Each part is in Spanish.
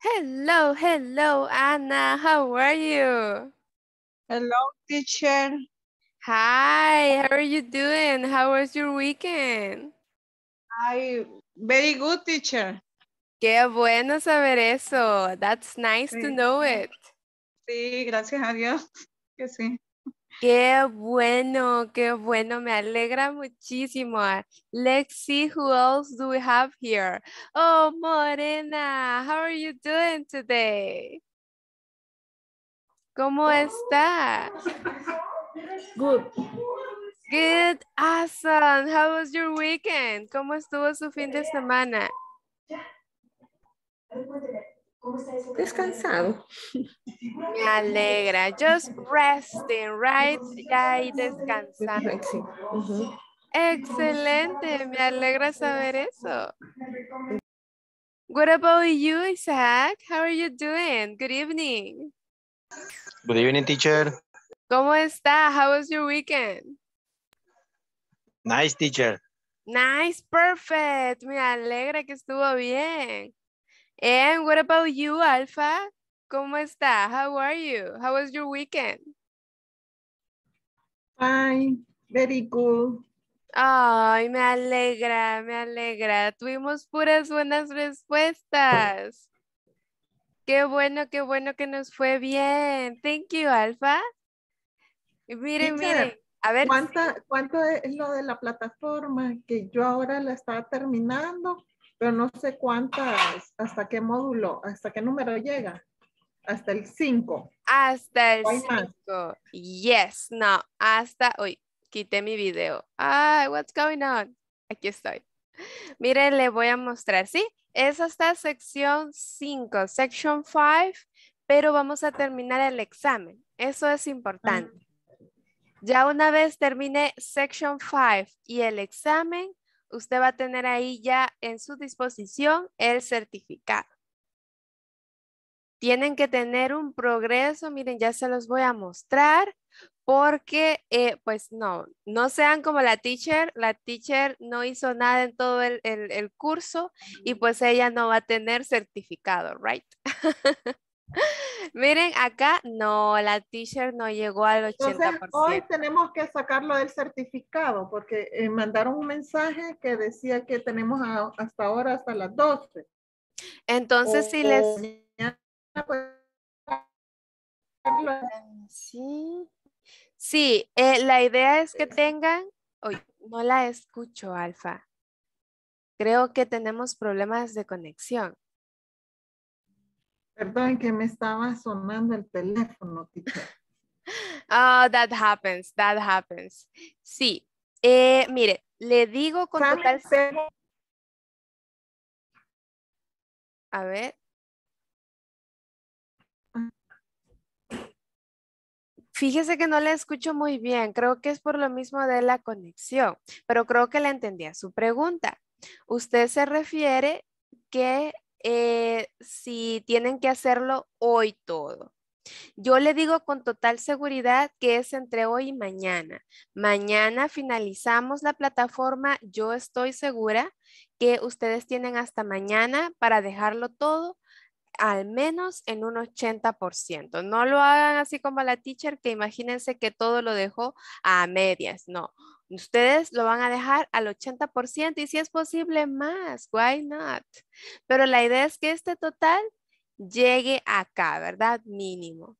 Hello, hello, Anna. How are you? Hello, teacher. Hi, how are you doing? How was your weekend? I very good, teacher. Qué bueno saber eso. That's nice sí. to know it. Sí, gracias a Dios que sí. Qué bueno, qué bueno, me alegra muchísimo. Let's see who else do we have here. Oh, Morena, how are you doing today? ¿Cómo está? Good. Good, awesome. How was your weekend? ¿Cómo estuvo su fin de semana? descansado. Me alegra. Just resting, right? Ya descansando. Excelente. Me alegra saber eso. What about you, Isaac? How are you doing? Good evening. Good evening, teacher. ¿Cómo está? How was your weekend? Nice, teacher. Nice, perfect. Me alegra que estuvo bien. And what about you, Alfa? ¿Cómo está? How are you? How was your weekend? Fine, very good. Ay, me alegra, me alegra. Tuvimos puras buenas respuestas. Qué bueno, qué bueno que nos fue bien. Thank you, Alfa. Miren, miren. A ver. ¿Cuánto es lo de la plataforma? Que yo ahora la estaba terminando pero no sé cuántas, hasta qué módulo, hasta qué número llega. Hasta el 5. Hasta el 5. Yes, no, hasta, hoy. quité mi video. Ay, what's going on? Aquí estoy. Miren, le voy a mostrar, ¿sí? Es hasta sección 5, section 5, pero vamos a terminar el examen. Eso es importante. Ya una vez terminé section 5 y el examen, usted va a tener ahí ya en su disposición el certificado. Tienen que tener un progreso, miren, ya se los voy a mostrar porque eh, pues no, no sean como la teacher, la teacher no hizo nada en todo el, el, el curso y pues ella no va a tener certificado, right? Miren, acá no, la teacher no llegó al 80%. Entonces, hoy tenemos que sacarlo del certificado porque eh, mandaron un mensaje que decía que tenemos hasta ahora hasta las 12. Entonces, si les... Pues, sí, sí eh, la idea es que tengan... no la escucho, Alfa. Creo que tenemos problemas de conexión. Perdón, que me estaba sonando el teléfono, Oh, that happens, that happens. Sí, eh, mire, le digo con total... A ver. Fíjese que no la escucho muy bien, creo que es por lo mismo de la conexión, pero creo que le entendía su pregunta. Usted se refiere que eh, si tienen que hacerlo hoy todo. Yo le digo con total seguridad que es entre hoy y mañana. Mañana finalizamos la plataforma. Yo estoy segura que ustedes tienen hasta mañana para dejarlo todo al menos en un 80%. No lo hagan así como la teacher que imagínense que todo lo dejó a medias. No, Ustedes lo van a dejar al 80% y si es posible más, why not? Pero la idea es que este total llegue acá, ¿verdad? Mínimo.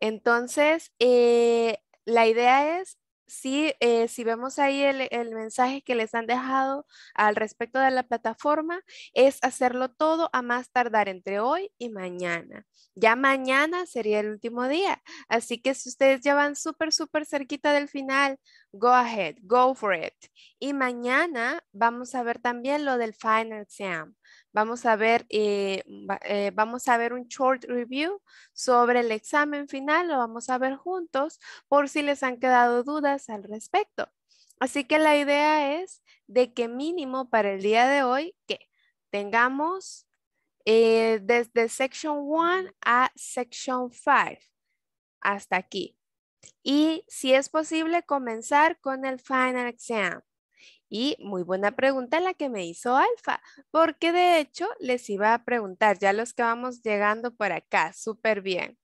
Entonces, eh, la idea es Sí, eh, si vemos ahí el, el, mensaje que les han dejado al respecto de la plataforma, es hacerlo todo a más tardar entre hoy y mañana. Ya mañana sería el último día. Así que si ustedes ya van súper, súper cerquita del final, go ahead, go for it. Y mañana vamos a ver también lo del final exam. Vamos a ver, eh, eh, vamos a ver un short review sobre el examen final, lo vamos a ver juntos por si les han quedado dudas al respecto. Así que la idea es de que mínimo para el día de hoy que tengamos eh, desde section 1 a section 5 hasta aquí. Y si es posible comenzar con el final exam. Y muy buena pregunta la que me hizo Alfa, porque de hecho les iba a preguntar, ya los que vamos llegando por acá, súper bien.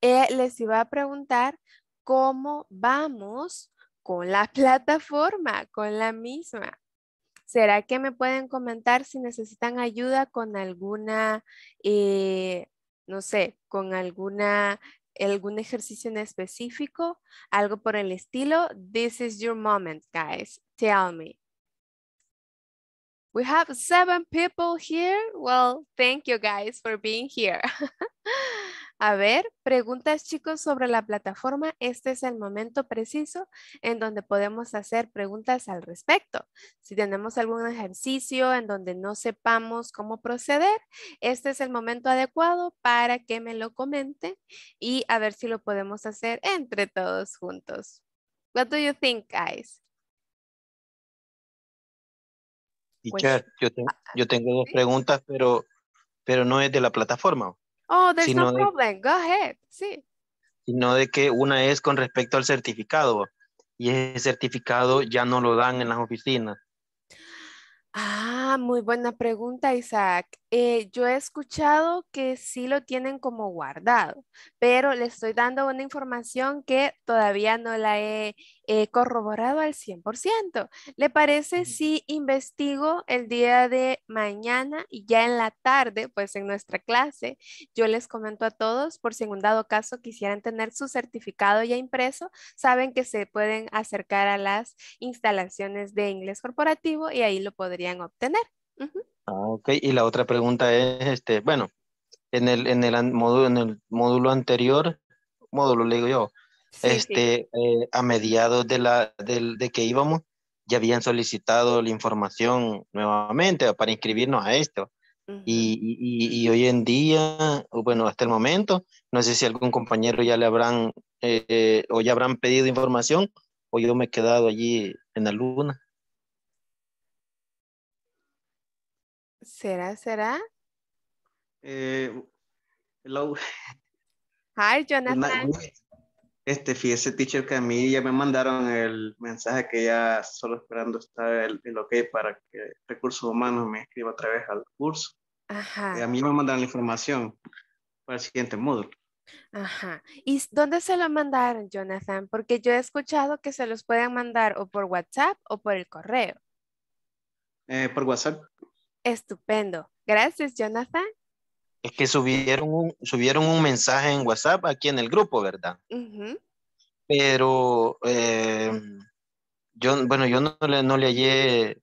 Eh, les iba a preguntar cómo vamos con la plataforma, con la misma. ¿Será que me pueden comentar si necesitan ayuda con alguna, eh, no sé, con alguna algún ejercicio en específico, algo por el estilo. This is your moment, guys. Tell me. We have seven people here. Well, thank you guys for being here. A ver, preguntas chicos sobre la plataforma. Este es el momento preciso en donde podemos hacer preguntas al respecto. Si tenemos algún ejercicio en donde no sepamos cómo proceder, este es el momento adecuado para que me lo comente y a ver si lo podemos hacer entre todos juntos. What do you think, guys? Teacher, ah, yo, tengo, dos preguntas, pero, pero no es de la plataforma. Oh, there's no problem. Go ahead. Sí. Sino de que una es con respecto al certificado. Y ese certificado ya no lo dan en las oficinas. Ah, muy buena pregunta, Isaac. Eh, yo he escuchado que sí lo tienen como guardado, pero le estoy dando una información que todavía no la he corroborado al 100%. ¿Le parece si investigo el día de mañana y ya en la tarde, pues en nuestra clase, yo les comento a todos por si en un dado caso quisieran tener su certificado ya impreso, saben que se pueden acercar a las instalaciones de inglés corporativo y ahí lo podrían obtener. Ah, ok. Y la otra pregunta es, este, bueno, en el, en el módulo, en el módulo anterior, módulo le digo yo, este, eh, a mediados de la, de, de que íbamos, ya habían solicitado la información nuevamente para inscribirnos a esto. y, y, hoy en día, bueno, hasta el momento, no sé si algún compañero ya le habrán eh, eh, o ya habrán pedido información o yo me he quedado allí en la luna. ¿Será, será? Eh, hello. Pues Hi, Jonathan. Este, fíjese, teacher, que a mí ya me mandaron el mensaje que ya solo esperando está el, ok para que Recursos Humanos me escriba otra vez al curso. Ajá. Y eh, a mí me mandaron la información para el siguiente módulo. Ajá. ¿Y dónde se lo mandaron, Jonathan? Porque yo he escuchado que se los pueden mandar o por WhatsApp o por el correo. Eh, por WhatsApp. Estupendo. Gracias, Jonathan. Es que subieron un, subieron un mensaje en WhatsApp aquí en el grupo, ¿verdad? Pero eh, yo, bueno, yo no le, no le hallé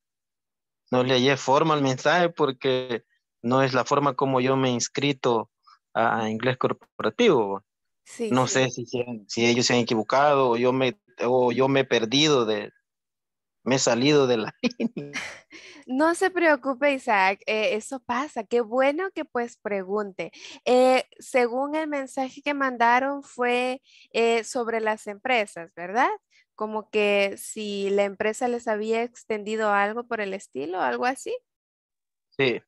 no le forma al mensaje porque no es la forma como yo me he inscrito a, inglés corporativo. Sí, no sé si, si ellos se han equivocado o yo me, o yo me he perdido de, me he salido de la línea. No se preocupe, Isaac, eh, eso pasa. Qué bueno que pues pregunte. Eh, según el mensaje que mandaron fue eh, sobre las empresas, ¿verdad? Como que si la empresa les había extendido algo por el estilo, algo así. Sí.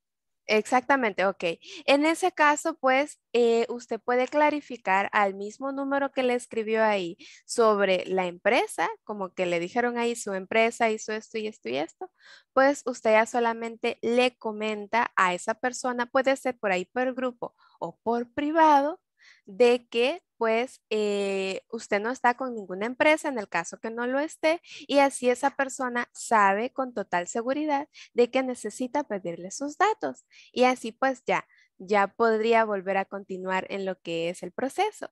Exactamente, ok. En ese caso, pues, eh, usted puede clarificar al mismo número que le escribió ahí sobre la empresa, como que le dijeron ahí su empresa hizo esto y esto y esto, pues usted ya solamente le comenta a esa persona, puede ser por ahí por grupo o por privado, de que pues eh, usted no está con ninguna empresa en el caso que no lo esté y así esa persona sabe con total seguridad de que necesita pedirle sus datos y así pues ya, ya podría volver a continuar en lo que es el proceso.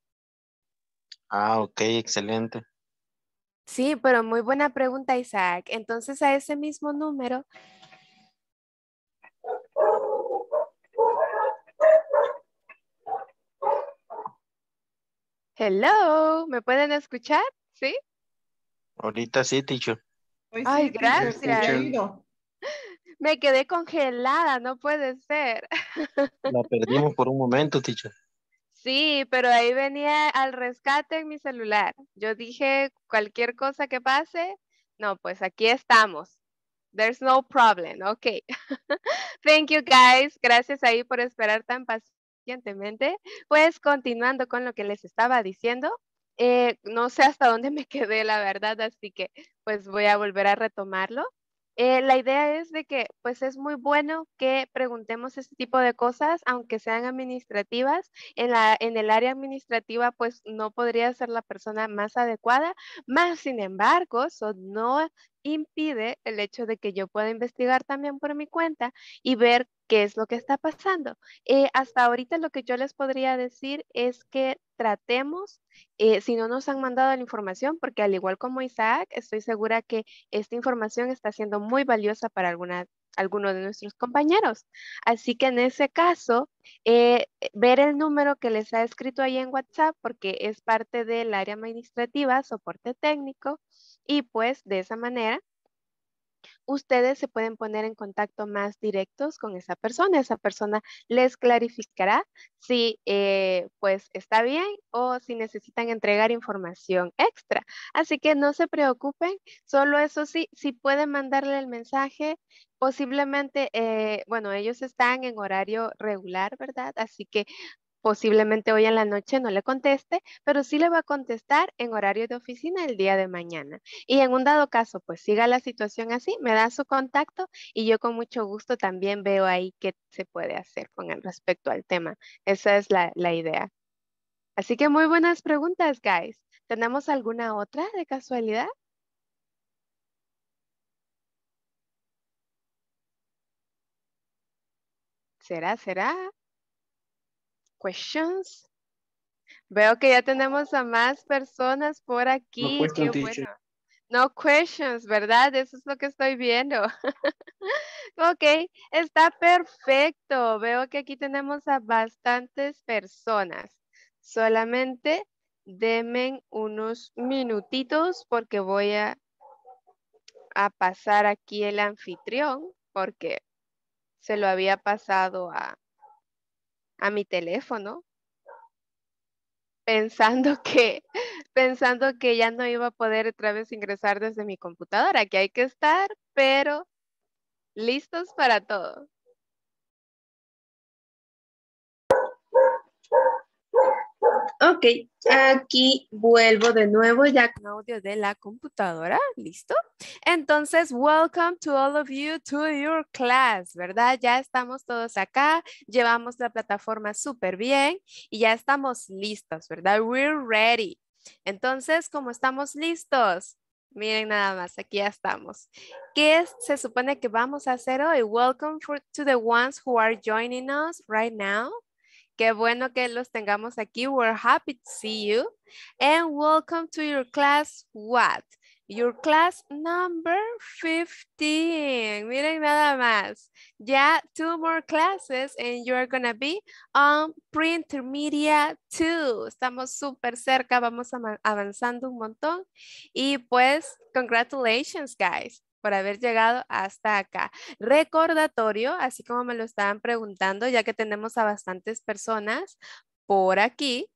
Ah, ok, excelente. Sí, pero muy buena pregunta, Isaac. Entonces a ese mismo número Hello, ¿me pueden escuchar? ¿Sí? Ahorita sí, Ticho. Ay, gracias. Me quedé congelada, no puede ser. La perdimos por un momento, Ticho. Sí, pero ahí venía al rescate en mi celular. Yo dije, cualquier cosa que pase, no, pues aquí estamos. There's no problem. Ok. Thank you guys. Gracias ahí por esperar tan paciente. Pues continuando con lo que les estaba diciendo, eh, no sé hasta dónde me quedé, la verdad, así que pues voy a volver a retomarlo. Eh, la idea es de que pues es muy bueno que preguntemos este tipo de cosas, aunque sean administrativas. En, la, en el área administrativa pues no podría ser la persona más adecuada, más sin embargo, eso no impide el hecho de que yo pueda investigar también por mi cuenta y ver qué es lo que está pasando. Eh, hasta ahorita lo que yo les podría decir es que tratemos, eh, si no nos han mandado la información, porque al igual como Isaac, estoy segura que esta información está siendo muy valiosa para alguna, alguno de nuestros compañeros. Así que en ese caso, eh, ver el número que les ha escrito ahí en WhatsApp, porque es parte del área administrativa, soporte técnico, y pues de esa manera ustedes se pueden poner en contacto más directos con esa persona. Esa persona les clarificará si eh, pues está bien o si necesitan entregar información extra. Así que no se preocupen, solo eso sí, si pueden mandarle el mensaje, posiblemente, eh, bueno, ellos están en horario regular, ¿verdad? Así que Posiblemente hoy en la noche no le conteste, pero sí le va a contestar en horario de oficina el día de mañana. Y en un dado caso, pues siga la situación así, me da su contacto y yo con mucho gusto también veo ahí qué se puede hacer con respecto al tema. Esa es la, la idea. Así que muy buenas preguntas, guys. ¿Tenemos alguna otra de casualidad? ¿Será, será? questions. Veo que ya tenemos a más personas por aquí. No questions, ¿verdad? Eso es lo que estoy viendo. ok, está perfecto. Veo que aquí tenemos a bastantes personas. Solamente denme unos minutitos porque voy a pasar aquí el anfitrión porque se lo había pasado a, a mi teléfono, pensando que, pensando que ya no iba a poder otra vez ingresar desde mi computadora, que hay que estar, pero listos para todo. Ok, aquí vuelvo de nuevo ya con audio de la computadora, ¿listo? Entonces, welcome to all of you to your class, ¿verdad? Ya estamos todos acá, llevamos la plataforma súper bien y ya estamos listos, ¿verdad? We're ready. Entonces, como estamos listos? Miren nada más, aquí ya estamos. ¿Qué se supone que vamos a hacer hoy? Welcome to the ones who are joining us right now. Qué bueno que los tengamos aquí. We're happy to see you. And welcome to your class what? Your class number 15. Miren nada más. Ya two more classes and you're gonna be on pre Media 2. Estamos súper cerca, vamos avanzando un montón. Y pues, congratulations, guys por haber llegado hasta acá. Recordatorio, así como me lo estaban preguntando, ya que tenemos a bastantes personas por aquí,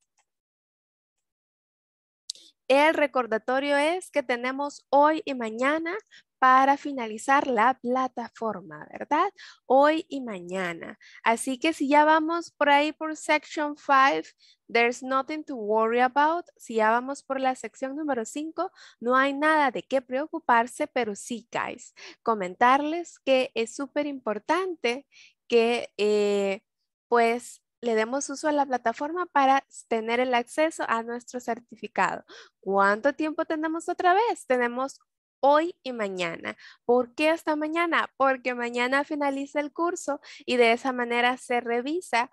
el recordatorio es que tenemos hoy y mañana para finalizar la plataforma, ¿verdad? Hoy y mañana. Así que si ya vamos por ahí por section 5, there's nothing to worry about. Si ya vamos por la sección número 5, no hay nada de qué preocuparse, pero sí, guys, comentarles que es súper importante que eh, pues le demos uso a la plataforma para tener el acceso a nuestro certificado. ¿Cuánto tiempo tenemos otra vez? Tenemos hoy y mañana. ¿Por qué hasta mañana? Porque mañana finaliza el curso y de esa manera se revisa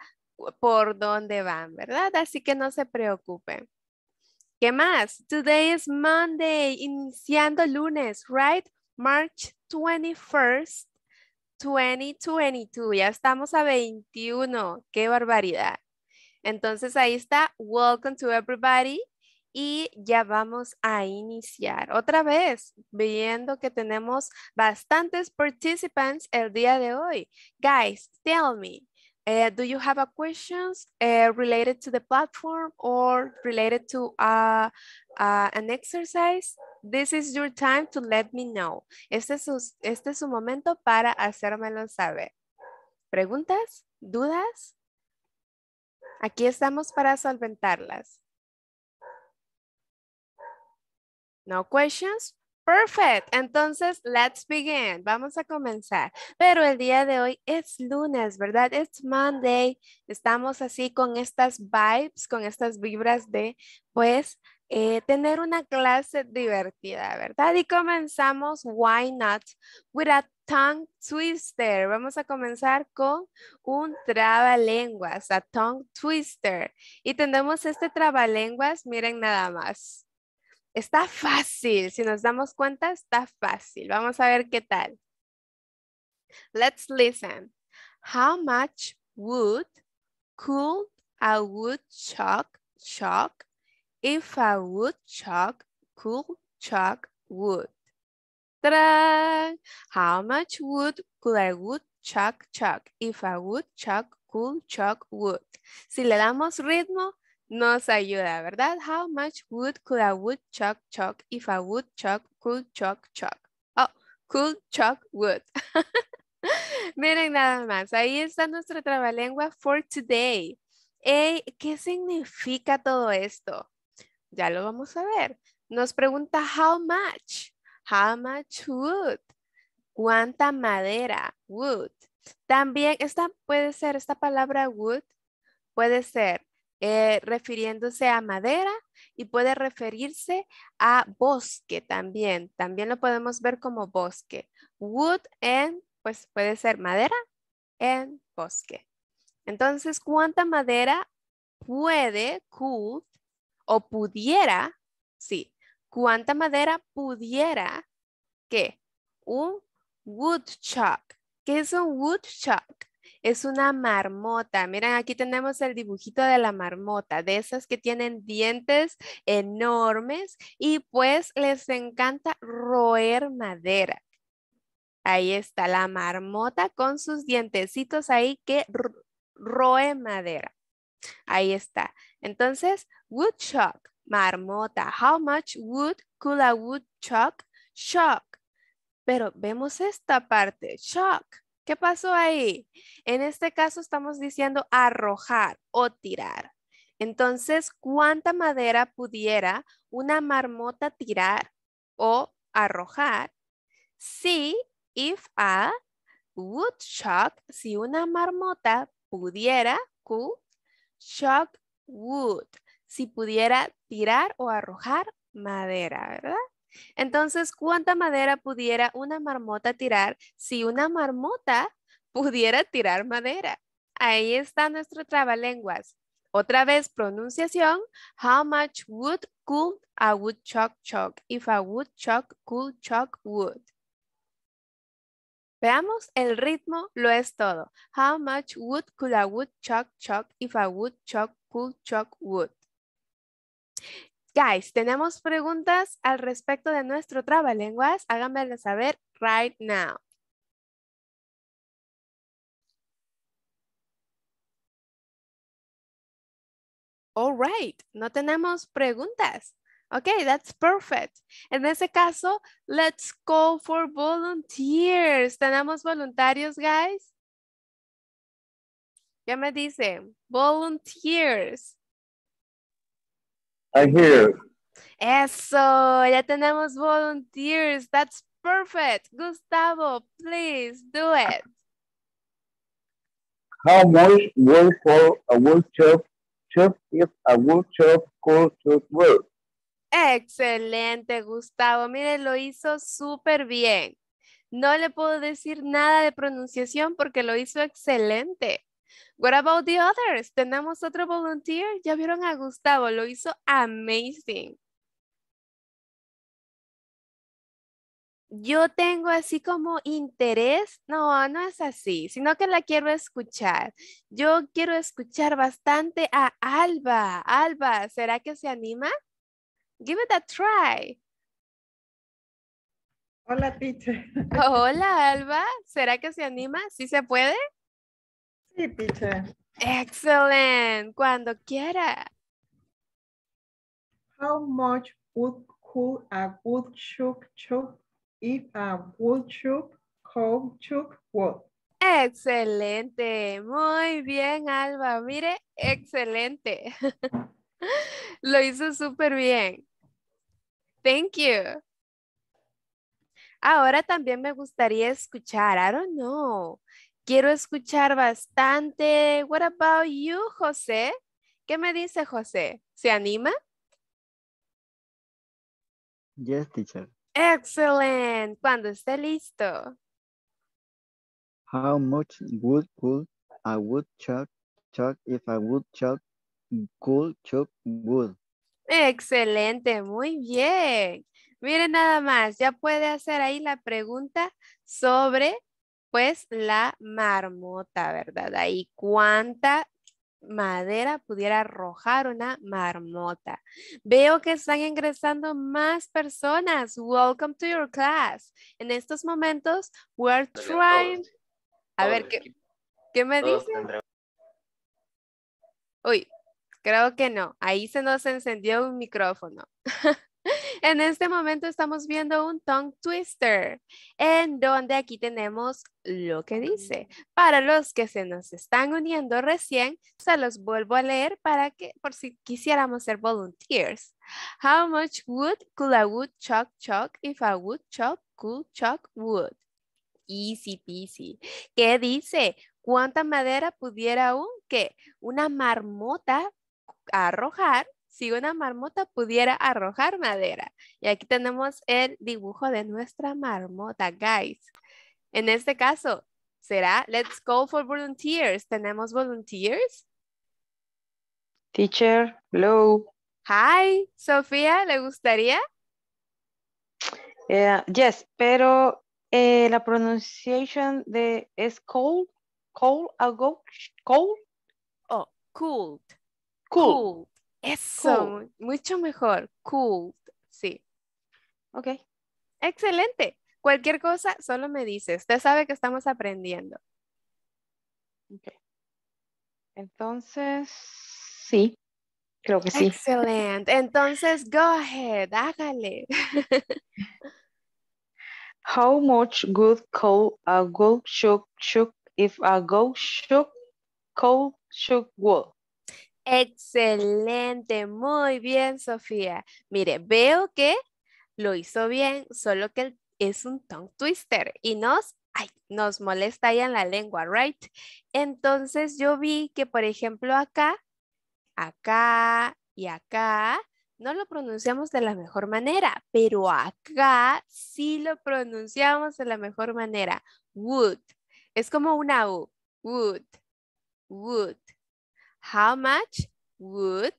por dónde van, ¿verdad? Así que no se preocupen. ¿Qué más? Today is Monday, iniciando lunes, right? March 21st, 2022. Ya estamos a 21. ¡Qué barbaridad! Entonces ahí está. Welcome to everybody y ya vamos a iniciar. Otra vez, viendo que tenemos bastantes participants el día de hoy. Guys, tell me, eh, do you have a questions eh, related to the platform or related to uh, uh, an exercise? This is your time to let me know. Este es su, este es su momento para hacérmelo saber. ¿Preguntas? ¿Dudas? Aquí estamos para solventarlas. No questions? Perfect. Entonces, let's begin. Vamos a comenzar. Pero el día de hoy es lunes, ¿verdad? It's Monday. Estamos así con estas vibes, con estas vibras de, pues, eh, tener una clase divertida, ¿verdad? Y comenzamos, why not, with a tongue twister. Vamos a comenzar con un trabalenguas, a tongue twister. Y tenemos este trabalenguas, miren nada más. Está fácil, si nos damos cuenta, está fácil. Vamos a ver qué tal. Let's listen. How much wood could a woodchuck chuck if a woodchuck could chuck wood? ta How much wood could a woodchuck chuck if a woodchuck could chuck wood? Si le damos ritmo, nos ayuda, ¿verdad? How much wood could a wood chuck if a chuck could chuck chuck? Oh, could chuck wood. Miren nada más, ahí está nuestra trabalengua for today. Hey, ¿Qué significa todo esto? Ya lo vamos a ver. Nos pregunta how much, how much wood, cuánta madera, wood. También esta puede ser, esta palabra wood puede ser eh, refiriéndose a madera y puede referirse a bosque también. También lo podemos ver como bosque. Wood en pues puede ser madera en bosque. Entonces, ¿cuánta madera puede, could, o pudiera, sí, cuánta madera pudiera que un woodchuck? ¿Qué es un woodchuck? es una marmota. Miren, aquí tenemos el dibujito de la marmota, de esas que tienen dientes enormes y pues les encanta roer madera. Ahí está la marmota con sus dientecitos ahí que roe madera. Ahí está. Entonces, woodchuck, marmota. How much wood could a woodchuck shock? Pero vemos esta parte, shock. ¿Qué pasó ahí? En este caso estamos diciendo arrojar o tirar. Entonces, ¿cuánta madera pudiera una marmota tirar o arrojar? Si, if a woodchuck, si una marmota pudiera, could, shock wood, si pudiera tirar o arrojar madera, ¿verdad? Entonces, ¿cuánta madera pudiera una marmota tirar si una marmota pudiera tirar madera? Ahí está nuestro trabalenguas. Otra vez, pronunciación. How much wood could a woodchuck chuck if a woodchuck could chuck wood? Veamos, el ritmo lo es todo. How much wood could a woodchuck chuck if a woodchuck could chuck wood? Guys, tenemos preguntas al respecto de nuestro trabalenguas. Háganmelo saber right now. All right, no tenemos preguntas. Okay, that's perfect. En ese caso, let's go for volunteers. ¿Tenemos voluntarios, guys? Ya me dicen? volunteers. I'm Eso, ya tenemos volunteers. That's perfect. Gustavo, please do it. How much for a workshop chef if a workshop work? Excelente, Gustavo. Mire, lo hizo súper bien. No le puedo decir nada de pronunciación porque lo hizo excelente. What about the others? Tenemos otro volunteer. Ya vieron a Gustavo, lo hizo amazing. Yo tengo así como interés. No, no es así, sino que la quiero escuchar. Yo quiero escuchar bastante a Alba. Alba, ¿será que se anima? Give it a try. Hola, teacher. Hola, Alba. ¿Será que se anima? ¿Sí se puede? Sí, Excellent. Cuando quiera. How much would could a woodchuck chuck if a woodchuck cold chuck wood? Excelente. Muy bien, Alba. Mire, excelente. Lo hizo súper bien. Thank you. Ahora también me gustaría escuchar, I don't know, Quiero escuchar bastante. What about you, José? ¿Qué me dice José? ¿Se anima? Yes, teacher. Excellent. Cuando esté listo. How much wood could I woodchuck chuck if would woodchuck could chuck wood? Excelente, muy bien. Mire nada más, ya puede hacer ahí la pregunta sobre pues la marmota, ¿verdad? Ahí cuánta madera pudiera arrojar una marmota. Veo que están ingresando más personas. Welcome to your class. En estos momentos, we're trying. A ver, ¿qué, qué me dicen? Uy, creo que no. Ahí se nos encendió un micrófono. En este momento estamos viendo un tongue twister, en donde aquí tenemos lo que dice. Para los que se nos están uniendo recién, se los vuelvo a leer para que, por si quisiéramos ser volunteers. How much wood could a woodchuck chuck if a woodchuck could chuck wood? Easy peasy. ¿Qué dice? ¿Cuánta madera pudiera un una marmota arrojar si una marmota pudiera arrojar madera. Y aquí tenemos el dibujo de nuestra marmota, guys. En este caso, ¿será? Let's go for volunteers. ¿Tenemos volunteers? Teacher, hello. Hi, Sofía, ¿le gustaría? Eh, yes, pero eh, la pronunciación de es cold, cold, algo, cold. Oh, cold, eso, mucho mejor. Cool, sí. Ok. Excelente. Cualquier cosa, solo me dices. Usted sabe que estamos aprendiendo. Ok. Entonces, sí, creo que sí. Excelente. Entonces, go ahead, hágale. How much good coal a go shook shook if a go shook coal shook wool? Excelente, muy bien, Sofía. Mire, veo que lo hizo bien, solo que es un tongue twister y nos, nos molesta ya en la lengua, right? Entonces yo vi que, por ejemplo, acá, acá y acá, no lo pronunciamos de la mejor manera, pero acá sí lo pronunciamos de la mejor manera. Wood. Es como una U. Wood. Wood How much wood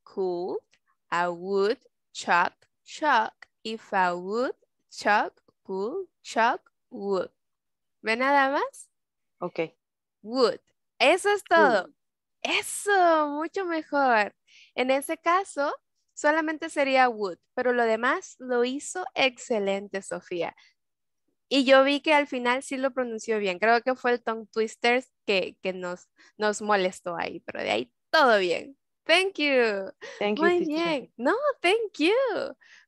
could a wood chuck chuck if a wood chuck could chuck wood? ¿Ve nada más? Ok. Wood. Eso es todo. Eso, mucho mejor. En ese caso, solamente sería wood, pero lo demás lo hizo excelente, Sofía. Y yo vi que al final sí lo pronunció bien. Creo que fue el tongue twisters que, nos, nos molestó ahí, pero de ahí todo bien. Thank you. Muy bien. No, thank you.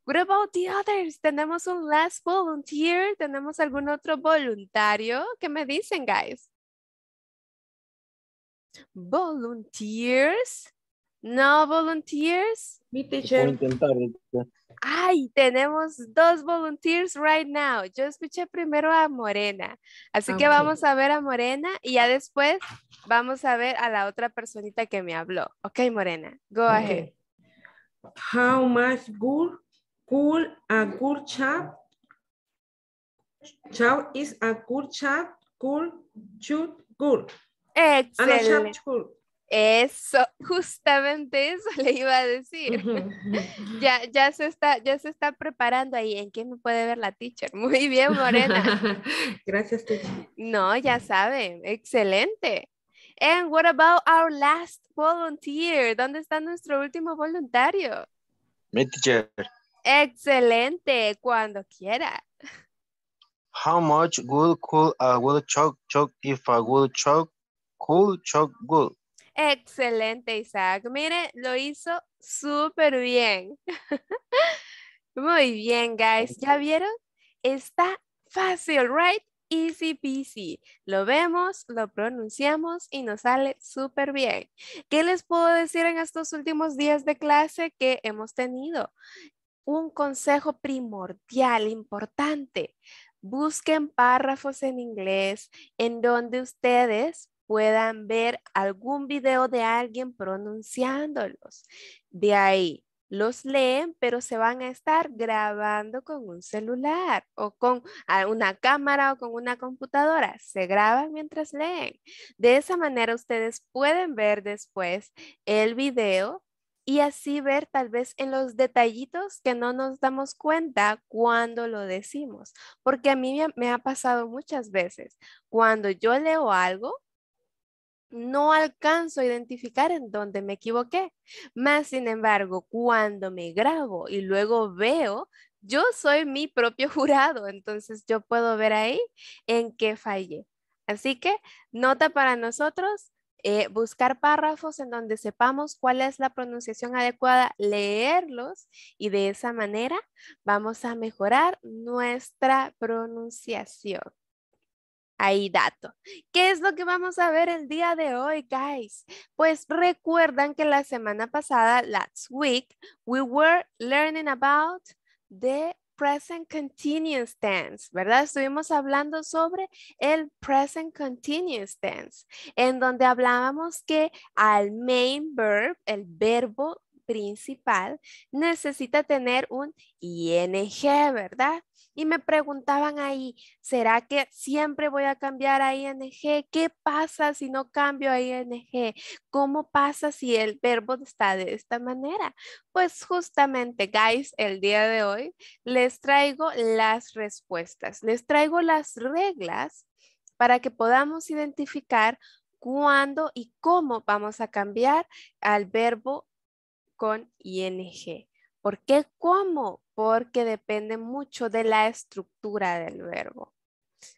What about the others? ¿Tenemos un last volunteer? ¿Tenemos algún otro voluntario? ¿Qué me dicen, guys? Volunteers. No volunteers. Mi teacher. Ay, tenemos dos volunteers right now. Yo escuché primero a Morena. Así ah, que vamos a ver a Morena y ya después vamos a ver a la otra personita que me habló. Ok, Morena, go ahead. How much good, cool a good chap? Chow is a good cool, shoot, good. Excellent. cool. Eso, justamente eso le iba a decir. ya, ya, se está, ya se está preparando ahí. ¿En qué me puede ver la teacher? Muy bien, Morena. Gracias, teacher. No, ya saben. Excelente. And what about our last volunteer? ¿Dónde está nuestro último voluntario? Mi teacher. Excelente, cuando quiera. How much wood could a uh, woodchuck chuck if a woodchuck could chuck wood? Excelente, Isaac. Mire, lo hizo súper bien. Muy bien, guys. ¿Ya vieron? Está fácil, right? Easy peasy. Lo vemos, lo pronunciamos y nos sale súper bien. ¿Qué les puedo decir en estos últimos días de clase que hemos tenido? Un consejo primordial, importante busquen párrafos en inglés en donde ustedes puedan ver algún video de alguien pronunciándolos. De ahí los leen, pero se van a estar grabando con un celular o con una cámara o con una computadora. Se graban mientras leen. De esa manera ustedes pueden ver después el video y así ver tal vez en los detallitos que no nos damos cuenta cuando lo decimos. Porque a mí me ha pasado muchas veces. Cuando yo leo algo, no alcanzo a identificar en dónde me equivoqué. Más sin embargo, cuando me grabo y luego veo, yo soy mi propio jurado, entonces yo puedo ver ahí en qué fallé. Así que nota para nosotros, eh, buscar párrafos en donde sepamos cuál es la pronunciación adecuada, leerlos y de esa manera vamos a mejorar nuestra pronunciación ahí dato. ¿Qué es lo que vamos a ver el día de hoy, guys? Pues recuerdan que la semana pasada, last week, we were learning about the present continuous tense, ¿verdad? Estuvimos hablando sobre el present continuous tense, en donde hablábamos que al main verb, el verbo principal, necesita tener un ING, ¿verdad? Y me preguntaban ahí, ¿será que siempre voy a cambiar a ING? ¿Qué pasa si no cambio a ING? ¿Cómo pasa si el verbo está de esta manera? Pues justamente, guys, el día de hoy les traigo las respuestas, les traigo las reglas para que podamos identificar cuándo y cómo vamos a cambiar al verbo con ing. ¿Por qué cómo? Porque depende mucho de la estructura del verbo.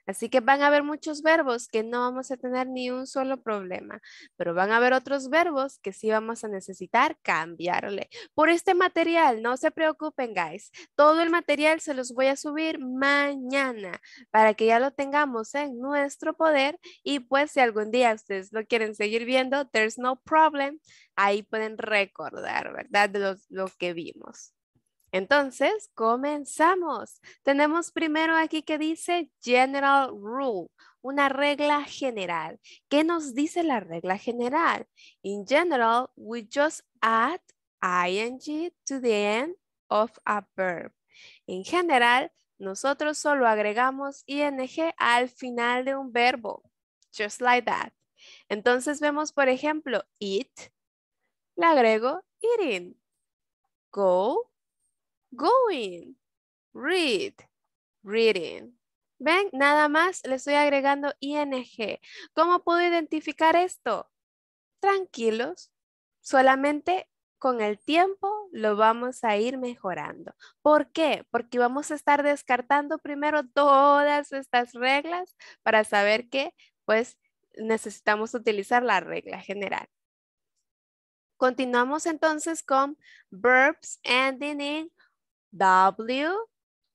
Así que van a haber muchos verbos que no vamos a tener ni un solo problema, pero van a haber otros verbos que sí vamos a necesitar cambiarle. Por este material, no se preocupen, guys. Todo el material se los voy a subir mañana para que ya lo tengamos en nuestro poder y pues si algún día ustedes lo quieren seguir viendo, there's no problem, ahí pueden recordar, ¿verdad? lo que vimos. Entonces, comenzamos. Tenemos primero aquí que dice general rule, una regla general. ¿Qué nos dice la regla general? In general, we just add ing to the end of a verb. En general, nosotros solo agregamos ing al final de un verbo. Just like that. Entonces vemos, por ejemplo, eat, le agrego eating. Go, going. Read. Reading. ¿Ven? Nada más le estoy agregando ing. ¿Cómo puedo identificar esto? Tranquilos. Solamente con el tiempo lo vamos a ir mejorando. ¿Por qué? Porque vamos a estar descartando primero todas estas reglas para saber que pues necesitamos utilizar la regla general. Continuamos entonces con verbs ending in W,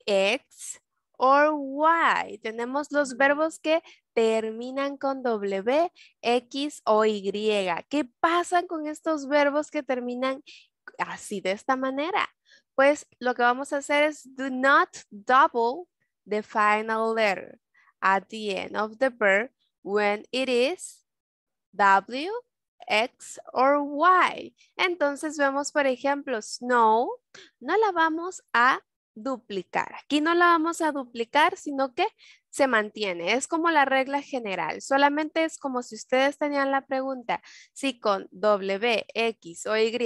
X o Y. Tenemos los verbos que terminan con W, X o Y. ¿Qué pasa con estos verbos que terminan así de esta manera? Pues lo que vamos a hacer es do not double the final letter at the end of the verb when it is W, X o Y. Entonces vemos, por ejemplo, snow, no la vamos a duplicar. Aquí no la vamos a duplicar, sino que se mantiene. Es como la regla general. Solamente es como si ustedes tenían la pregunta, si con W, X o Y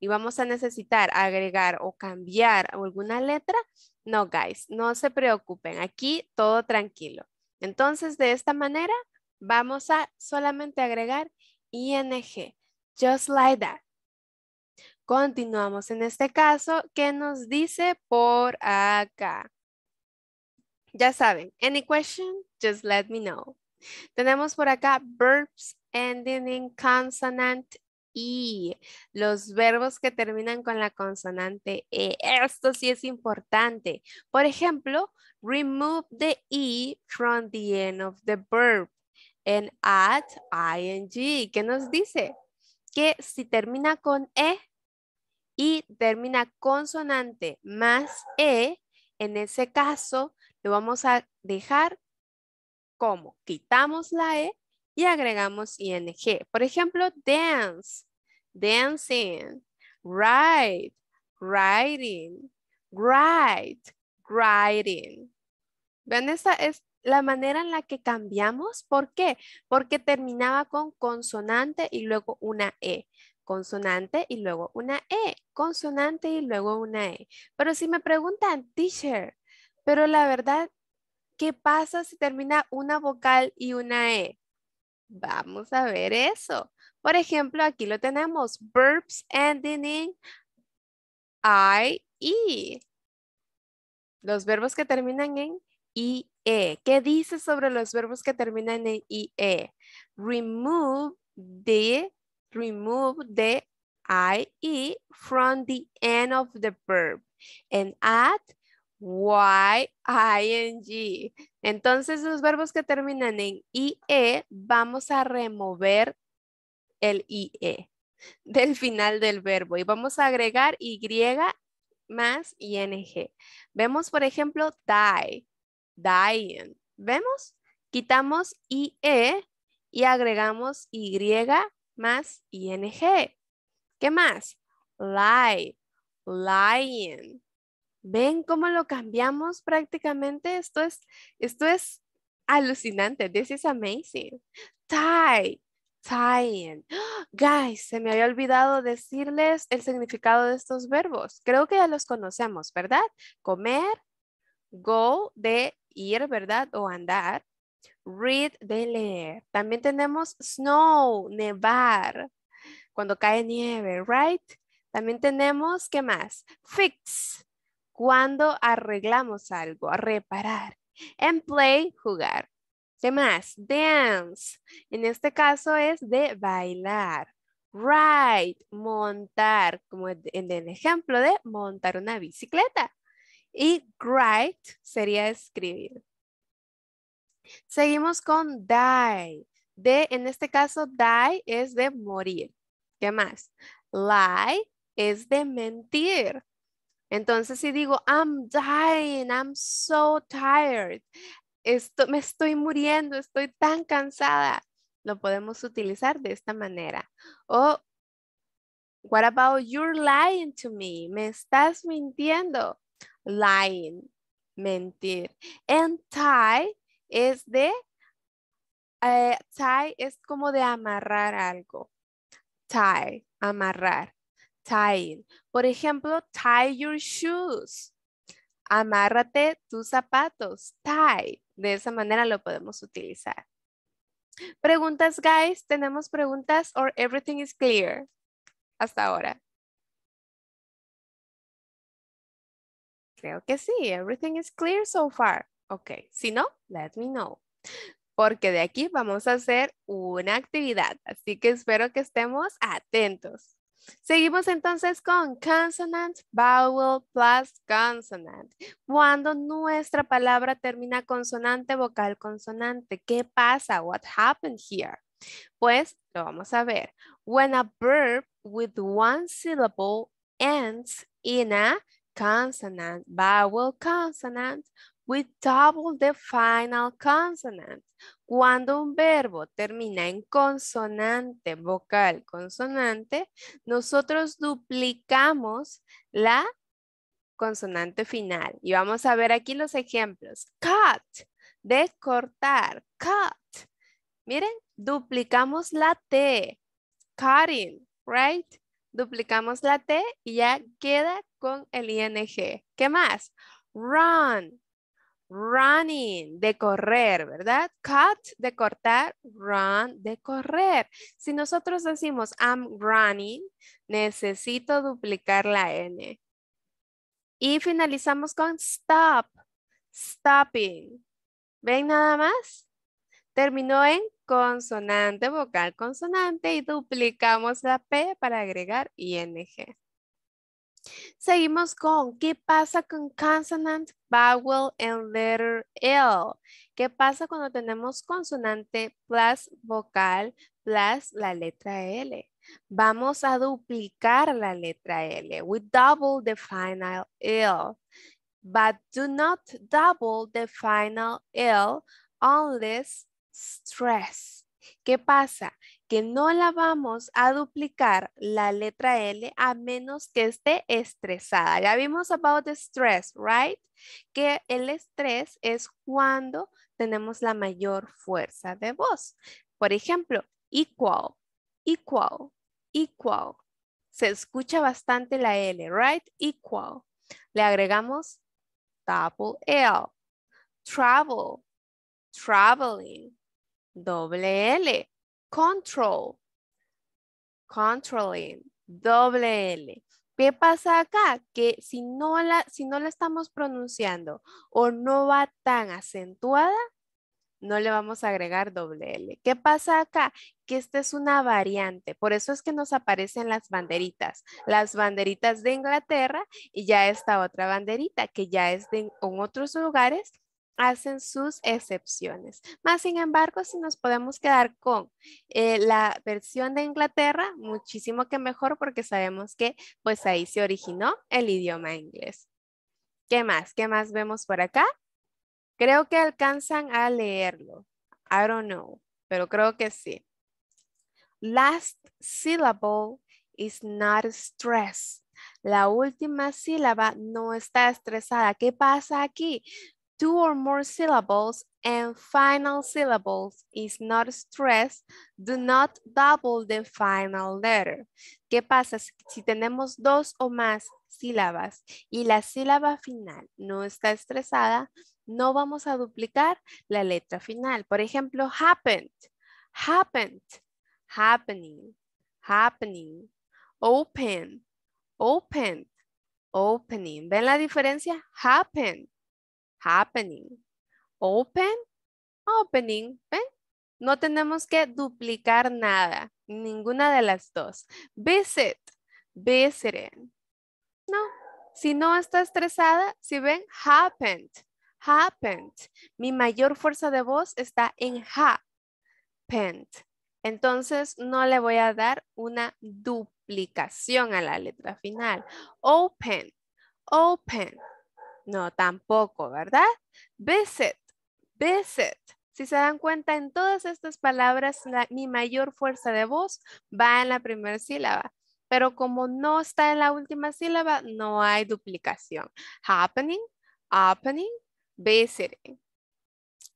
y vamos a necesitar agregar o cambiar alguna letra, no, guys, no se preocupen. Aquí todo tranquilo. Entonces, de esta manera, vamos a solamente agregar ing, just like that. Continuamos en este caso, ¿qué nos dice por acá? Ya saben, any question, just let me know. Tenemos por acá verbs ending in consonant E. los verbos que terminan con la consonante e. Esto sí es importante. Por ejemplo, remove the e from the end of the verb en at ing, que nos dice que si termina con e y termina consonante más e, en ese caso le vamos a dejar como quitamos la e y agregamos ing. Por ejemplo, dance, dancing, write, writing, write, writing. Vean, esta la manera en la que cambiamos. ¿Por qué? Porque terminaba con consonante y luego una E. Consonante y luego una E. Consonante y luego una E. Pero si me preguntan, teacher, pero la verdad, ¿qué pasa si termina una vocal y una E? Vamos a ver eso. Por ejemplo, aquí lo tenemos. Verbs ending in I, E. Los verbos que terminan en I, e, ¿Qué dice sobre los verbos que terminan en ie? Remove the, remove the ie from the end of the verb and add y-ing. Entonces los verbos que terminan en ie vamos a remover el ie del final del verbo y vamos a agregar y más ing. Vemos por ejemplo die dying. ¿Vemos? Quitamos IE y agregamos Y más ING. ¿Qué más? Lie, lion. ¿Ven cómo lo cambiamos prácticamente? Esto es, esto es alucinante. This is amazing. Tie, Guys, se me había olvidado decirles el significado de estos verbos. Creo que ya los conocemos, ¿verdad? Comer, go de ir, ¿verdad? O andar. Read de leer. También tenemos snow, nevar, cuando cae nieve, right? También tenemos, ¿qué más? Fix, cuando arreglamos algo, reparar. And play, jugar. ¿Qué más? Dance. En este caso es de bailar. Ride, montar, como en el ejemplo de montar una bicicleta y write sería escribir. Seguimos con die. De, en este caso, die es de morir. ¿Qué más? Lie es de mentir. Entonces, si digo, I'm dying, I'm so tired, me estoy muriendo, estoy tan cansada, lo podemos utilizar de esta manera. O, what about you're lying to me? Me estás mintiendo lying, mentir. And tie es de, eh, tie es como de amarrar algo. Tie, amarrar, tying. Por ejemplo, tie your shoes. Amárrate tus zapatos, tie. De esa manera lo podemos utilizar. Preguntas, guys. ¿Tenemos preguntas or everything is clear hasta ahora? Creo que sí. Everything is clear so far. Ok. Si no, let me know. Porque de aquí vamos a hacer una actividad. Así que espero que estemos atentos. Seguimos entonces con consonant, vowel, plus consonant. Cuando nuestra palabra termina consonante, vocal, consonante, ¿qué pasa? What happened here? Pues lo vamos a ver. When a verb with one syllable ends in a consonant, vowel consonant, we double the final consonant. Cuando un verbo termina en consonante, vocal, consonante, nosotros duplicamos la consonante final. Y vamos a ver aquí los ejemplos. Cut, de cortar, cut. Miren, duplicamos la T. Cutting, right? duplicamos la T y ya queda con el ING. ¿Qué más? Run, running, de correr, ¿verdad? Cut, de cortar, run, de correr. Si nosotros decimos I'm running, necesito duplicar la N. Y finalizamos con stop, stopping. ¿Ven nada más? terminó en consonante, vocal, consonante y duplicamos la P para agregar ING. Seguimos con, ¿qué pasa con consonant, vowel and letter L? ¿Qué pasa cuando tenemos consonante plus vocal plus la letra L? Vamos a duplicar la letra L. We double the final L. But do not double the final L unless stress. ¿Qué pasa? Que no la vamos a duplicar la letra L a menos que esté estresada. Ya vimos about the stress, right? Que el estrés es cuando tenemos la mayor fuerza de voz. Por ejemplo, equal, equal, equal. Se escucha bastante la L, right? Equal. Le agregamos double L. Travel, traveling doble L. Control. Controlling, doble L. ¿Qué pasa acá? Que si no, la, si no la estamos pronunciando o no va tan acentuada, no le vamos a agregar doble L. ¿Qué pasa acá? Que esta es una variante. Por eso es que nos aparecen las banderitas. Las banderitas de Inglaterra y ya esta otra banderita que ya es de en otros lugares hacen sus excepciones. Más sin embargo, si nos podemos quedar con eh, la versión de Inglaterra, muchísimo que mejor porque sabemos que pues ahí se originó el idioma inglés. ¿Qué más? ¿Qué más vemos por acá? Creo que alcanzan a leerlo. I don't know, pero creo que sí. Last syllable is not stressed. La última sílaba no está estresada. ¿Qué pasa aquí? two or more syllables and final syllables is not stressed, do not double the final letter. ¿Qué pasa si tenemos dos o más sílabas y la sílaba final no está estresada? No vamos a duplicar la letra final. Por ejemplo, happened, happened, happening, happening, open, opened, opening. ¿Ven la diferencia? Happened happening. Open, opening. ¿Ven? No tenemos que duplicar nada, ninguna de las dos. Visit, visiting. No, si no está estresada, si ven, happened, happened. Mi mayor fuerza de voz está en happened. Entonces, no le voy a dar una duplicación a la letra final. Open, open. No, tampoco, ¿verdad? Visit, visit. Si se dan cuenta, en todas estas palabras, mi mayor fuerza de voz va en la primera sílaba. Pero como no está en la última sílaba, no hay duplicación. Happening, happening, visiting.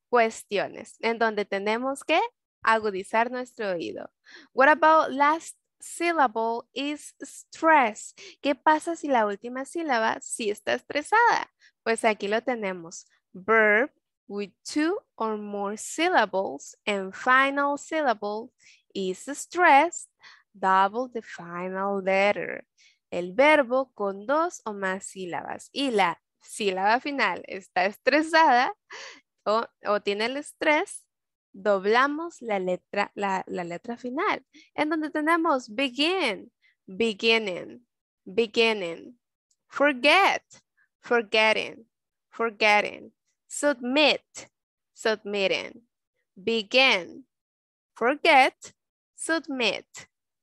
Cuestiones en donde tenemos que agudizar nuestro oído. What about last syllable is stress. ¿Qué pasa si la última sílaba sí está estresada? Pues aquí lo tenemos. Verb with two or more syllables and final syllable is stressed, double the final letter. El verbo con dos o más sílabas y la sílaba final está estresada o, o tiene el estrés, doblamos la letra, la, letra final, en donde tenemos begin, beginning, beginning, forget, forgetting, forgetting, submit, submitting, begin, forget, submit.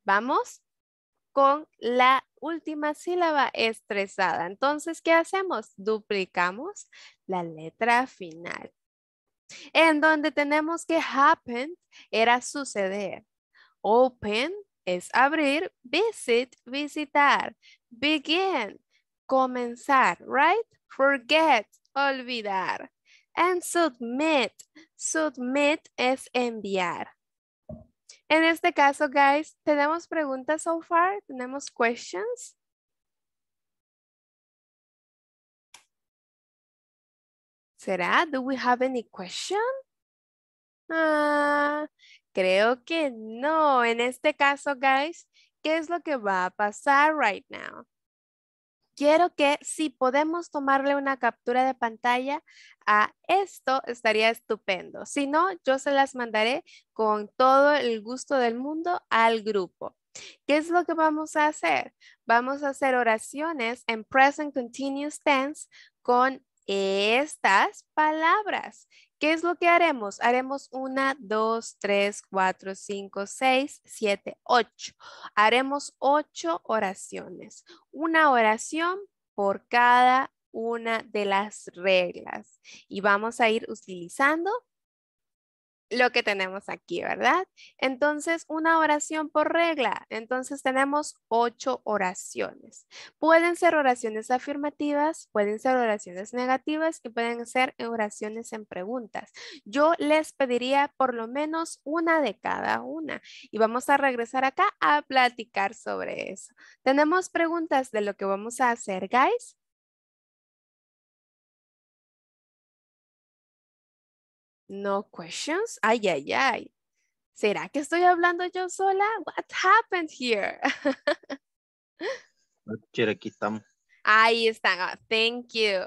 Vamos con la última sílaba estresada. Entonces, ¿qué hacemos? Duplicamos la letra final. En donde tenemos que happen era suceder. Open es abrir. Visit, visitar. Begin, comenzar, right? Forget, olvidar. And submit. Submit es enviar. En este caso, guys, ¿tenemos preguntas so far? ¿Tenemos questions? ¿Será? Do we have any question? Ah, creo que no. En este caso, guys, ¿qué es lo que va a pasar right now? Quiero que si podemos tomarle una captura de pantalla a esto, estaría estupendo. Si no, yo se las mandaré con todo el gusto del mundo al grupo. ¿Qué es lo que vamos a hacer? Vamos a hacer oraciones en present continuous tense con estas palabras. ¿Qué es lo que haremos? Haremos una, dos, tres, cuatro, cinco, seis, siete, ocho. Haremos ocho oraciones. Una oración por cada una de las reglas. Y vamos a ir utilizando lo que tenemos aquí, ¿verdad? Entonces, una oración por regla. Entonces, tenemos ocho oraciones. Pueden ser oraciones afirmativas, pueden ser oraciones negativas y pueden ser oraciones en preguntas. Yo les pediría por lo menos una de cada una. Y vamos a regresar acá a platicar sobre eso. Tenemos preguntas de lo que vamos a hacer, guys. No questions? Ay, ay, ay. ¿Será que estoy hablando yo sola? What happened here? aquí estamos. Ahí están. Ah, thank you.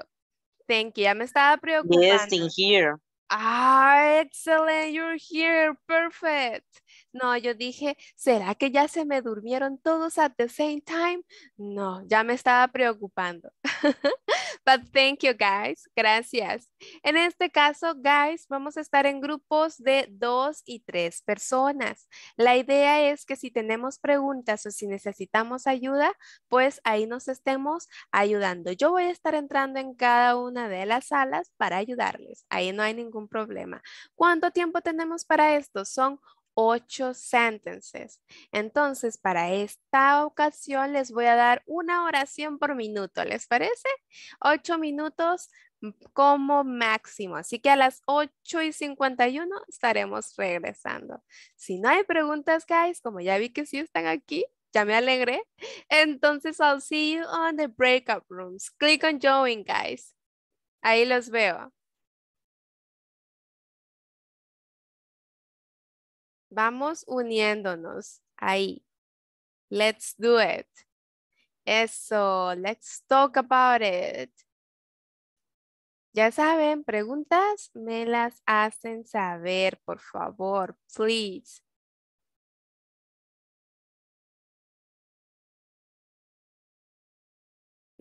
Thank you. Ya me estaba preocupando. in Ah, ¡Excelente! you're here, perfect. No, yo dije, ¿será que ya se me durmieron todos at the same time? No, ya me estaba preocupando. But thank you guys, gracias. En este caso, guys, vamos a estar en grupos de dos y tres personas. La idea es que si tenemos preguntas o si necesitamos ayuda, pues ahí nos estemos ayudando. Yo voy a estar entrando en cada una de las salas para ayudarles. Ahí no hay ningún un problema. ¿Cuánto tiempo tenemos para esto? Son ocho sentences. Entonces, para esta ocasión les voy a dar una oración por minuto, ¿les parece? Ocho minutos como máximo. Así que a las 8 y 51 estaremos regresando. Si no hay preguntas, guys, como ya vi que sí están aquí, ya me alegré. Entonces, I'll see you on the breakup rooms. Click on join, guys. Ahí los veo. Vamos uniéndonos ahí. Let's do it. Eso, let's talk about it. Ya saben, preguntas me las hacen saber, por favor, please.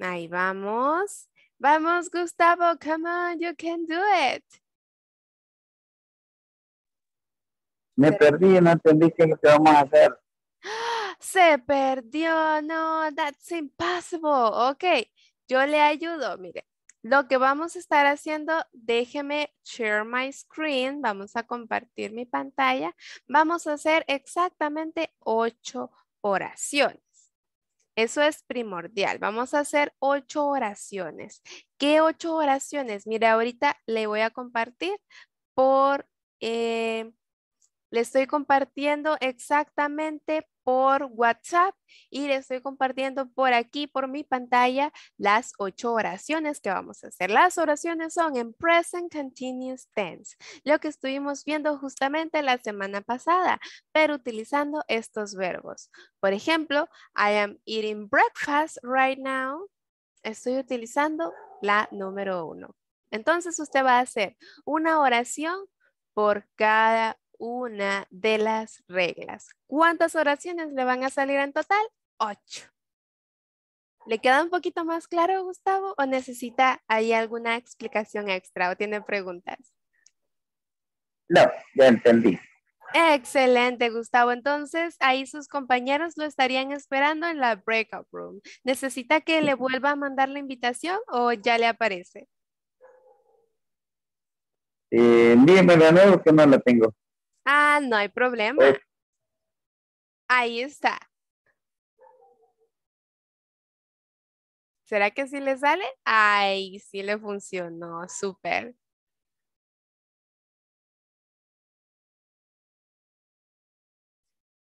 Ahí vamos. Vamos, Gustavo, come on, you can do it. Me perdí, no entendí qué es lo que vamos a hacer. Se perdió, no, that's impossible. Ok, yo le ayudo, mire. Lo que vamos a estar haciendo, déjeme share my screen, vamos a compartir mi pantalla. Vamos a hacer exactamente ocho oraciones. Eso es primordial. Vamos a hacer ocho oraciones. ¿Qué ocho oraciones? Mire, ahorita le voy a compartir por eh, le estoy compartiendo exactamente por WhatsApp y le estoy compartiendo por aquí, por mi pantalla, las ocho oraciones que vamos a hacer. Las oraciones son en present continuous tense, lo que estuvimos viendo justamente la semana pasada, pero utilizando estos verbos. Por ejemplo, I am eating breakfast right now. Estoy utilizando la número uno. Entonces usted va a hacer una oración por cada una de las reglas. ¿Cuántas oraciones le van a salir en total? Ocho. ¿Le queda un poquito más claro, Gustavo? ¿O necesita ahí alguna explicación extra o tiene preguntas? No, ya entendí. Excelente, Gustavo. Entonces, ahí sus compañeros lo estarían esperando en la breakout room. ¿Necesita que le vuelva a mandar la invitación o ya le aparece? Eh, de nuevo que no la tengo. Ah, no hay problema. Ahí está. ¿Será que sí le sale? Ay, sí le funcionó, súper.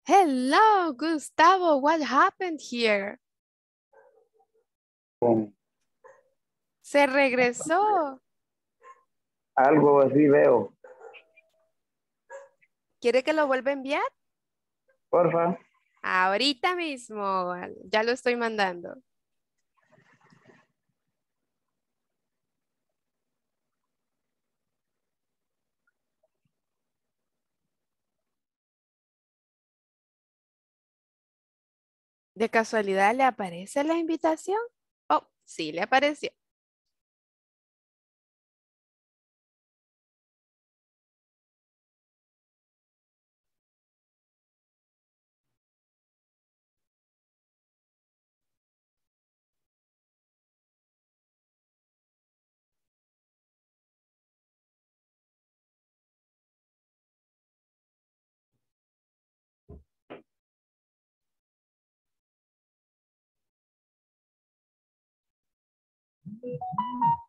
Hello, Gustavo, what happened here? Se regresó. Algo así veo. ¿Quiere que lo vuelva a enviar? Porfa. Ahorita mismo, ya lo estoy mandando. ¿De casualidad le aparece la invitación? Oh, sí, le apareció. Thank you.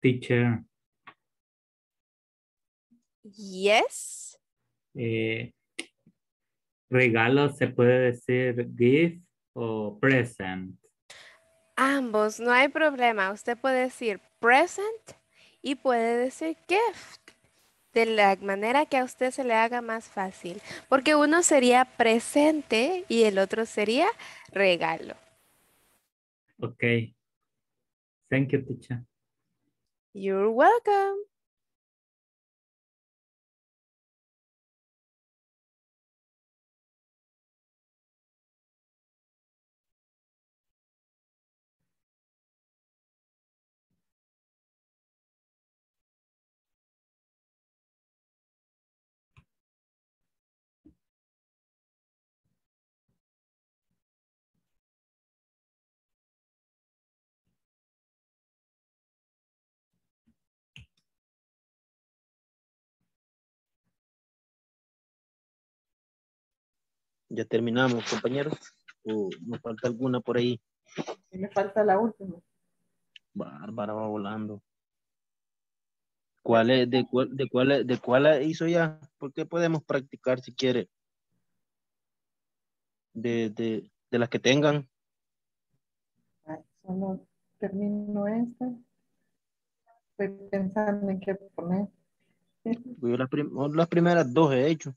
teacher. Yes. Eh, regalo se puede decir gift o present. Ambos, no hay problema. Usted puede decir present y puede decir gift de la manera que a usted se le haga más fácil, porque uno sería presente y el otro sería regalo. Ok. Thank you, teacher. You're welcome. Ya terminamos, compañeros. ¿O nos falta alguna por ahí? me falta la última. Bárbara va volando. ¿Cuál es, de, cuál, de, cuál, hizo ya? ¿Por qué podemos practicar si quiere. De, las que tengan. Ah, solo termino esta. Estoy pensando en qué poner. las primeras dos he hecho.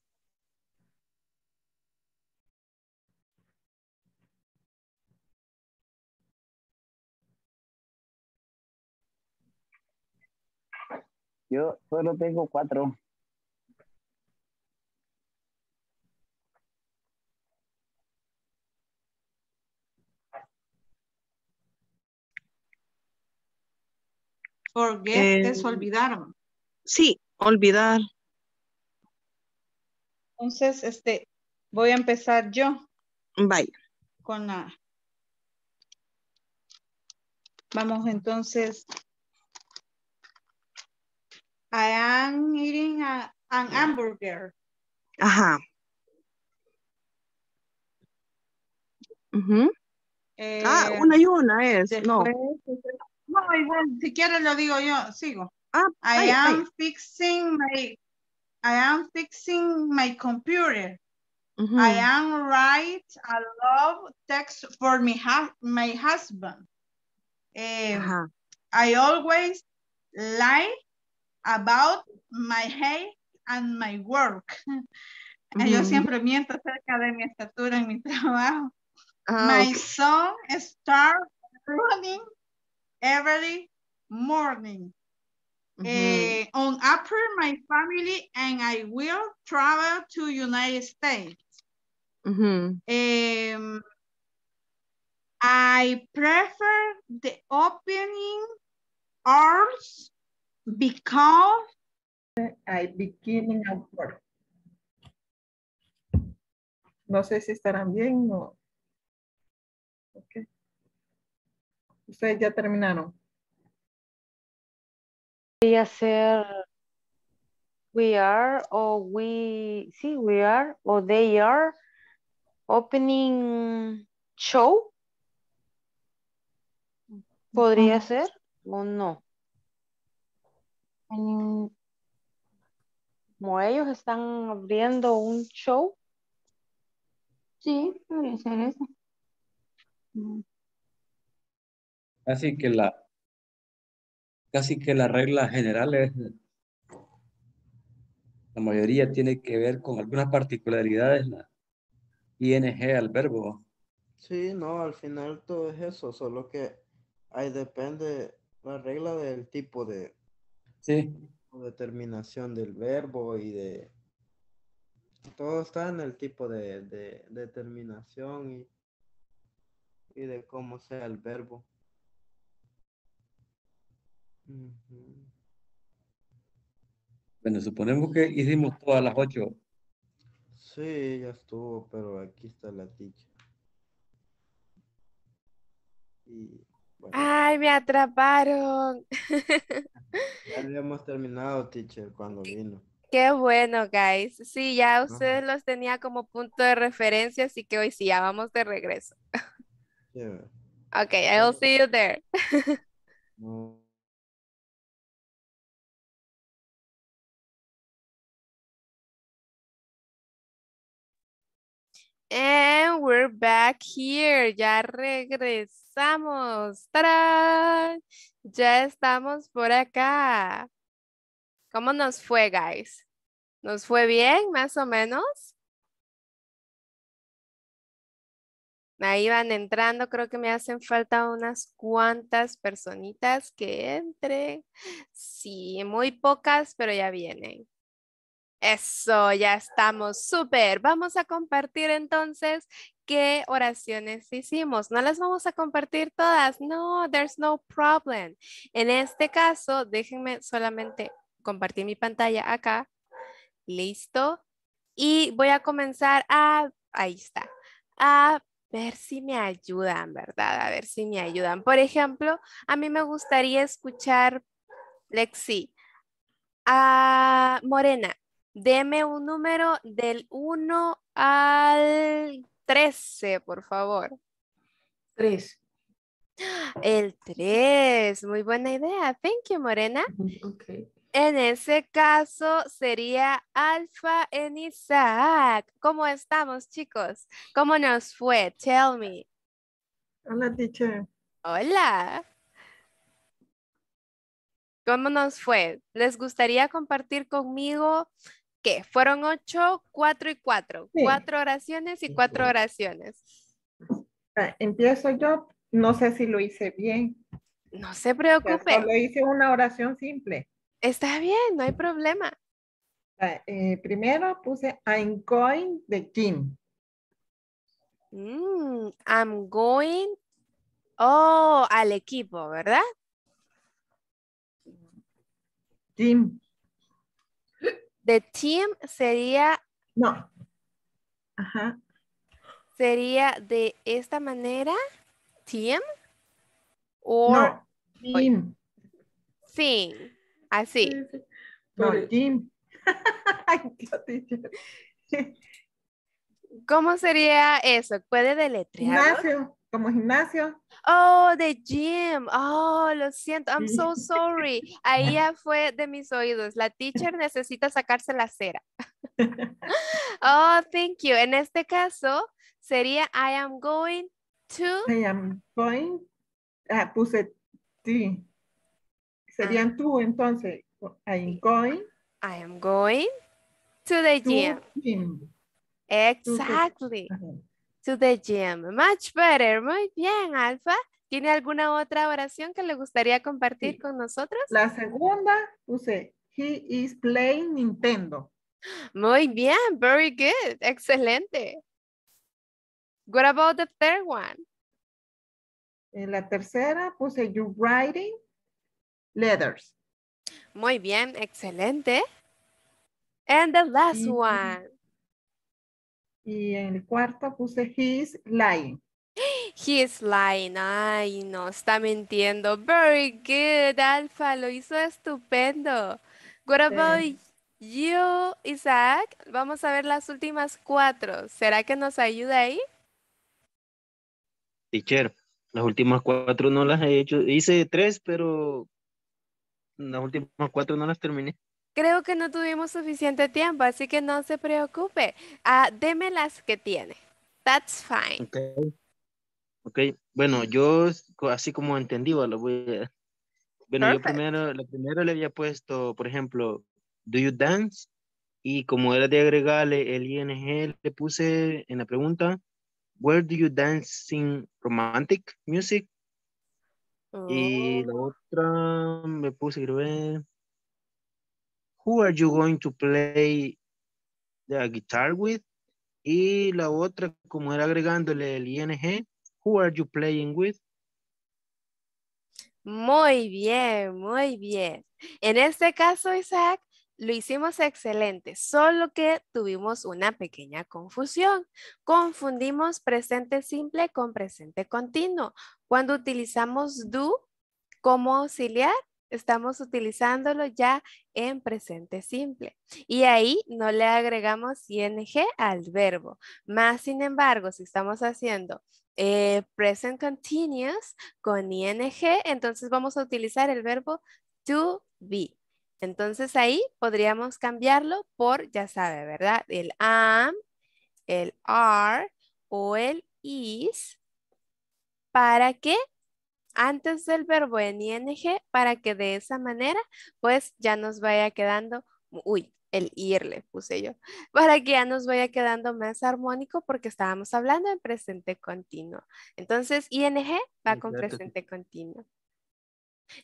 Yo solo tengo cuatro. Forget eh, olvidaron? Sí, olvidar. Entonces, este, voy a empezar yo. Vaya. Con la... Vamos entonces I am eating a, an hamburger. Uh ah, -huh. eh, ah, una y una es, después, no. No, igual, si quieres lo digo yo, sigo. Ah, I ay, am ay. fixing my, I am fixing my computer. I am write a love text for me, my husband. Eh, uh -huh. I always like about my height and my work. Uh -huh. Yo mm-hmm. siempre miento acerca de mi estatura en mi trabajo. Oh, my okay. son starts running every morning. Mm -hmm. uh, on April, my family and I will travel to United States. Mm -hmm. um, I prefer the opening hours Because I beginning No sé si estarán bien o... Ustedes ya terminaron. Podría ser we are o we, sí, we are o they are opening show. Podría ser o no como ellos están abriendo un show. Sí, podría eso. Mm. Así que la casi que la regla general es la mayoría tiene que ver con algunas particularidades la ING al verbo. Sí, no, al final todo es eso, solo que ahí depende la regla del tipo de Sí. Determinación del verbo y de... Todo está en el tipo de, determinación y, de cómo sea el verbo. Bueno, suponemos que hicimos todas las ocho. Sí, ya estuvo, pero aquí está la ticha. Y ¡Ay, me atraparon! ya habíamos terminado, teacher, cuando vino. Qué bueno, guys. Sí, ya ustedes los tenía como punto de referencia, así que hoy sí, ya vamos de regreso. Ok, will see you there. And we're back here. Ya regresamos. Ya estamos por acá. ¿Cómo nos fue, guys? ¿Nos fue bien, más o menos? Ahí van entrando. Creo que me hacen falta unas cuantas personitas que entren. Sí, muy pocas, pero ya vienen. Eso, ya estamos, súper. Vamos a compartir entonces qué oraciones hicimos. No las vamos a compartir todas. No, there's no problem. En este caso, déjenme solamente compartir mi pantalla acá. Listo. Y voy a comenzar a, ahí está, a ver si me ayudan, ¿verdad? A ver si me ayudan. Por ejemplo, a mí me gustaría escuchar, Lexi, a Morena, Deme un número del 1 al 13, por favor. 3. El 3, muy buena idea. Thank you, Morena. En ese caso sería alfa en Isaac. ¿Cómo estamos, chicos? ¿Cómo nos fue? Tell me. Hola, teacher. Hola. ¿Cómo nos fue? ¿Les gustaría compartir conmigo ¿qué? Fueron ocho, cuatro y cuatro. Cuatro oraciones y cuatro oraciones. Empiezo yo, no sé si lo hice bien. No se preocupe. Solo hice una oración simple. Está bien, no hay problema. Eh, primero puse I'm going the team. Mm, I'm going, oh, al equipo, ¿verdad? Gym. The team sería... No. Ajá. Sería de esta manera, team. O... team. Sí, así. No, team. ¿Cómo sería eso? ¿Puede deletrearlo? Gracias como gimnasio. Oh, the gym. Oh, lo siento. I'm so sorry. Ahí ya fue de mis oídos. La teacher necesita sacarse la cera. oh, thank you. En este caso sería I am going to. I am going. Ah, puse ti. Serían ah. tú entonces. I am going. I am going to the gym. Exactly to the gym. Much better. Muy bien, Alfa. ¿Tiene alguna otra oración que le gustaría compartir con nosotros? La segunda puse, he is playing Nintendo. Muy bien, very good, excelente. What about the third one? En la tercera puse, you're writing letters. Muy bien, excelente. And the last one. Y en el cuarto puse his line. lying. line. lying. Ay, no, está mintiendo. Very good, Alfa. Lo hizo estupendo. What about you, Isaac? Vamos a ver las últimas cuatro. ¿Será que nos ayuda ahí? Teacher, las últimas cuatro no las he hecho. Hice tres, pero las últimas cuatro no las terminé. Creo que no tuvimos suficiente tiempo, así que no se preocupe. Ah, deme las que tiene. That's fine. Okay. ok, bueno, yo así como entendí, lo voy a... Bueno, yo primero, lo primero le había puesto, por ejemplo, Do You Dance? Y como era de agregarle el ING, le puse en la pregunta, Where do you dance in romantic music? Y la oh. otra me puse, creo, who are you going to play the guitar with? Y la otra, como era agregándole el ing, who are you playing with? Muy bien, muy bien. En este caso, Isaac, lo hicimos excelente, solo que tuvimos una pequeña confusión. Confundimos presente simple con presente continuo. Cuando utilizamos do como auxiliar estamos utilizándolo ya en presente simple. Y ahí no le agregamos ing al verbo. Más sin embargo, si estamos haciendo eh, present continuous con ing, entonces vamos a utilizar el verbo to be. Entonces ahí podríamos cambiarlo por, ya sabe, ¿verdad? El am, el are o el is para que antes del verbo en ing para que de esa manera pues ya nos vaya quedando, uy, el IRLE puse yo, para que ya nos vaya quedando más armónico porque estábamos hablando en presente continuo. Entonces ing va con presente continuo.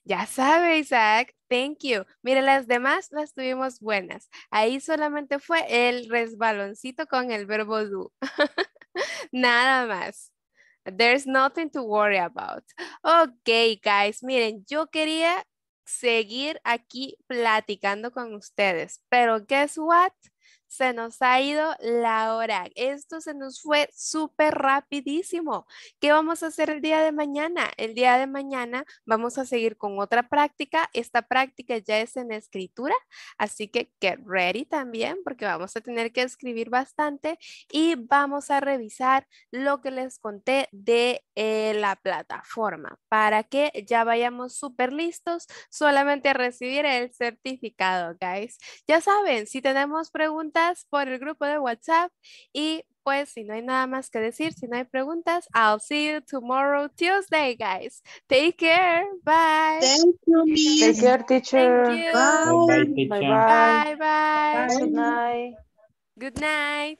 Ya sabe, Isaac. Thank you. Mire, las demás las tuvimos buenas. Ahí solamente fue el resbaloncito con el verbo do. Nada más. There's nothing to worry about. Ok, guys, miren, yo quería seguir aquí platicando con ustedes, pero guess what? se nos ha ido la hora. Esto se nos fue súper rapidísimo. ¿Qué vamos a hacer el día de mañana? El día de mañana vamos a seguir con otra práctica. Esta práctica ya es en escritura, así que get ready también porque vamos a tener que escribir bastante y vamos a revisar lo que les conté de eh, la plataforma para que ya vayamos súper listos solamente a recibir el certificado, guys. Ya saben, si tenemos preguntas, por el grupo de WhatsApp y pues si no hay nada más que decir, si no hay preguntas, I'll see you tomorrow Tuesday, guys. Take care. Bye. Thank you, Take care, teacher. Thank you. Bye. Bye, bye. Bye, bye. Good night. Good night.